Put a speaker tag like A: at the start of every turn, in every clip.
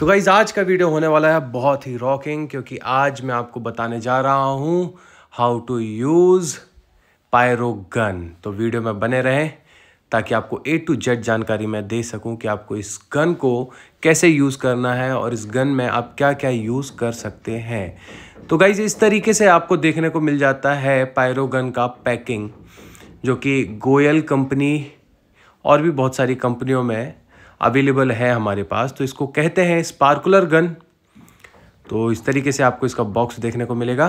A: तो गाइज़ आज का वीडियो होने वाला है बहुत ही रॉकिंग क्योंकि आज मैं आपको बताने जा रहा हूँ how to use pyro gun तो वीडियो में बने रहें ताकि आपको ए टू जेड जानकारी मैं दे सकूं कि आपको इस गन को कैसे यूज़ करना है और इस गन में आप क्या क्या यूज़ कर सकते हैं तो गाइज इस तरीके से आपको देखने को मिल जाता है पायरो गन का पैकिंग जो कि गोयल कंपनी और भी बहुत सारी कंपनियों में अवेलेबल है हमारे पास तो इसको कहते हैं स्पार्कुलर गन तो इस तरीके से आपको इसका बॉक्स देखने को मिलेगा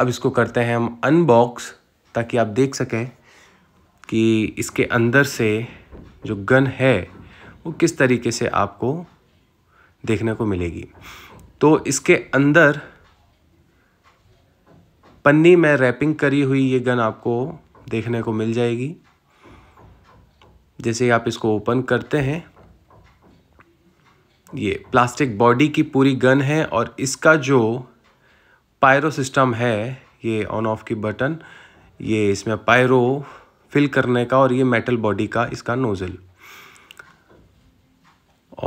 A: अब इसको करते हैं हम अनबॉक्स ताकि आप देख सकें कि इसके अंदर से जो गन है वो किस तरीके से आपको देखने को मिलेगी तो इसके अंदर पन्नी में रैपिंग करी हुई ये गन आपको देखने को मिल जाएगी जैसे ही आप इसको ओपन करते हैं ये प्लास्टिक बॉडी की पूरी गन है और इसका जो पायरो सिस्टम है ये ऑन ऑफ की बटन ये इसमें पायरो फिल करने का और ये मेटल बॉडी का इसका नोज़ल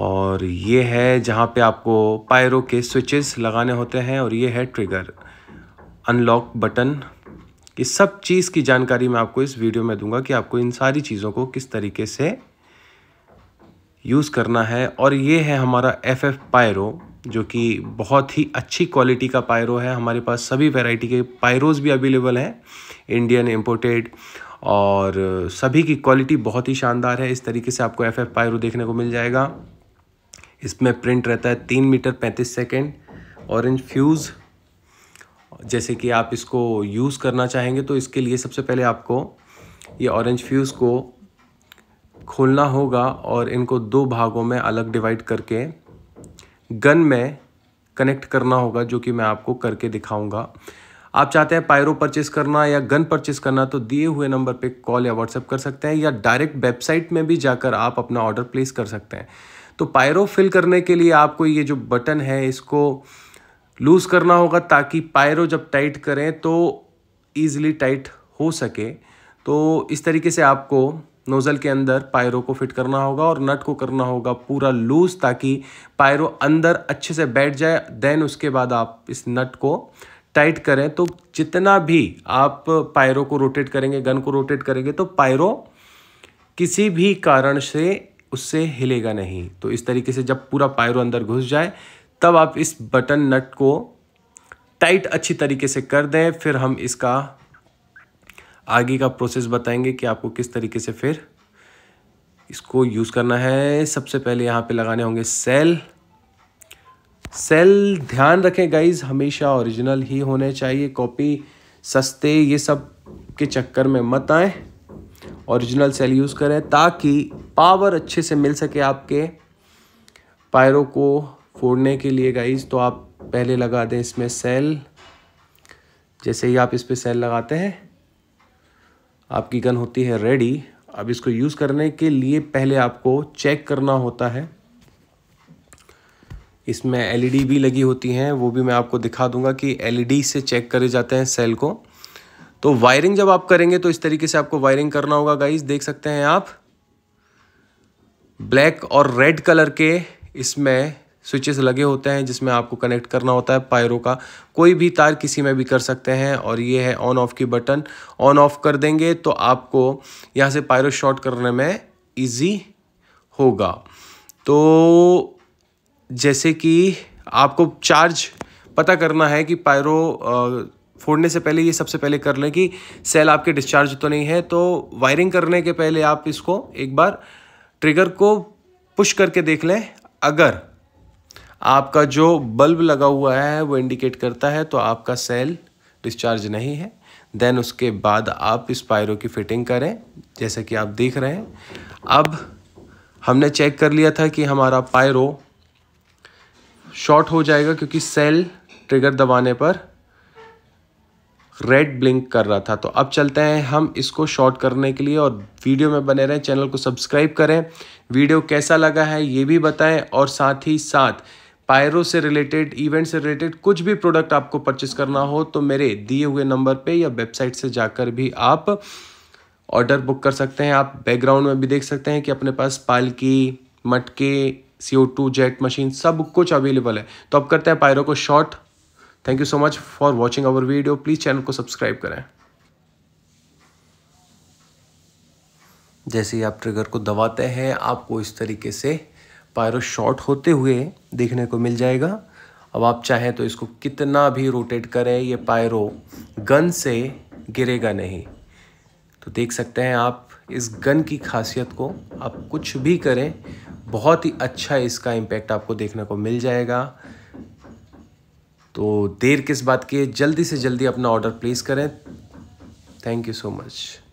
A: और ये है जहाँ पे आपको पायरो के स्विचेस लगाने होते हैं और ये है ट्रिगर अनलॉक बटन कि सब चीज़ की जानकारी मैं आपको इस वीडियो में दूंगा कि आपको इन सारी चीज़ों को किस तरीके से यूज़ करना है और ये है हमारा एफ एफ पायरो जो कि बहुत ही अच्छी क्वालिटी का पायरो है हमारे पास सभी वैरायटी के पायरोज भी अवेलेबल हैं इंडियन इम्पोर्टेड और सभी की क्वालिटी बहुत ही शानदार है इस तरीके से आपको एफ एफ पायरो देखने को मिल जाएगा इसमें प्रिंट रहता है तीन मीटर पैंतीस सेकेंड ऑरेंज फ्यूज़ जैसे कि आप इसको यूज़ करना चाहेंगे तो इसके लिए सबसे पहले आपको ये ऑरेंज फ्यूज़ को खोलना होगा और इनको दो भागों में अलग डिवाइड करके गन में कनेक्ट करना होगा जो कि मैं आपको करके दिखाऊंगा आप चाहते हैं पायरो परचेस करना या गन परचेस करना तो दिए हुए नंबर पे कॉल या व्हाट्सएप कर सकते हैं या डायरेक्ट वेबसाइट में भी जाकर आप अपना ऑर्डर प्लेस कर सकते हैं तो पायरो फिल करने के लिए आपको ये जो बटन है इसको लूज़ करना होगा ताकि पायरो जब टाइट करें तो ईज़िली टाइट हो सके तो इस तरीके से आपको नोज़ल के अंदर पायरो को फिट करना होगा और नट को करना होगा पूरा लूज़ ताकि पायरो अंदर अच्छे से बैठ जाए देन उसके बाद आप इस नट को टाइट करें तो जितना भी आप पायरो को रोटेट करेंगे गन को रोटेट करेंगे तो पायरो किसी भी कारण से उससे हिलेगा नहीं तो इस तरीके से जब पूरा पायरो अंदर घुस जाए तब आप इस बटन नट को टाइट अच्छी तरीके से कर दें फिर हम इसका आगे का प्रोसेस बताएंगे कि आपको किस तरीके से फिर इसको यूज़ करना है सबसे पहले यहाँ पे लगाने होंगे सेल सेल ध्यान रखें गाइज हमेशा ओरिजिनल ही होने चाहिए कॉपी सस्ते ये सब के चक्कर में मत आए ओरिजिनल सेल यूज़ करें ताकि पावर अच्छे से मिल सके आपके पायरों को फोड़ने के लिए गाइज तो आप पहले लगा दें इसमें सेल जैसे ही आप इस पर सेल लगाते हैं आपकी गन होती है रेडी अब इसको यूज़ करने के लिए पहले आपको चेक करना होता है इसमें एलईडी भी लगी होती हैं वो भी मैं आपको दिखा दूंगा कि एलईडी से चेक करे जाते हैं सेल को तो वायरिंग जब आप करेंगे तो इस तरीके से आपको वायरिंग करना होगा गाइज देख सकते हैं आप ब्लैक और रेड कलर के इसमें स्विचेस लगे होते हैं जिसमें आपको कनेक्ट करना होता है पायरो का कोई भी तार किसी में भी कर सकते हैं और ये है ऑन ऑफ की बटन ऑन ऑफ कर देंगे तो आपको यहाँ से पायरो शॉर्ट करने में ईजी होगा तो जैसे कि आपको चार्ज पता करना है कि पायरो फोड़ने से पहले ये सबसे पहले कर लें कि सेल आपके डिस्चार्ज तो नहीं है तो वायरिंग करने के पहले आप इसको एक बार ट्रिगर को पुश करके देख लें अगर आपका जो बल्ब लगा हुआ है वो इंडिकेट करता है तो आपका सेल डिस्चार्ज नहीं है देन उसके बाद आप इस की फिटिंग करें जैसा कि आप देख रहे हैं अब हमने चेक कर लिया था कि हमारा पायरो शॉर्ट हो जाएगा क्योंकि सेल ट्रिगर दबाने पर रेड ब्लिंक कर रहा था तो अब चलते हैं हम इसको शॉर्ट करने के लिए और वीडियो में बने रहें चैनल को सब्सक्राइब करें वीडियो कैसा लगा है ये भी बताएं और साथ ही साथ पायरो से रिलेटेड इवेंट से रिलेटेड कुछ भी प्रोडक्ट आपको परचेस करना हो तो मेरे दिए हुए नंबर पे या वेबसाइट से जाकर भी आप ऑर्डर बुक कर सकते हैं आप बैकग्राउंड में भी देख सकते हैं कि अपने पास पालकी मटके C O two jet machine सब कुछ अवेलेबल है तो अब करते हैं पायरो को short thank you so much for watching our video please channel को सब्सक्राइब करें जैसे ही आप ट्रिगर को दबाते हैं आपको इस तरीके से पायरो शॉर्ट होते हुए देखने को मिल जाएगा अब आप चाहें तो इसको कितना भी रोटेट करें ये पायरो गन से गिरेगा नहीं तो देख सकते हैं आप इस गन की खासियत को आप कुछ भी करें बहुत ही अच्छा इसका इम्पैक्ट आपको देखने को मिल जाएगा तो देर किस बात की है जल्दी से जल्दी अपना ऑर्डर प्लेस करें थैंक यू सो मच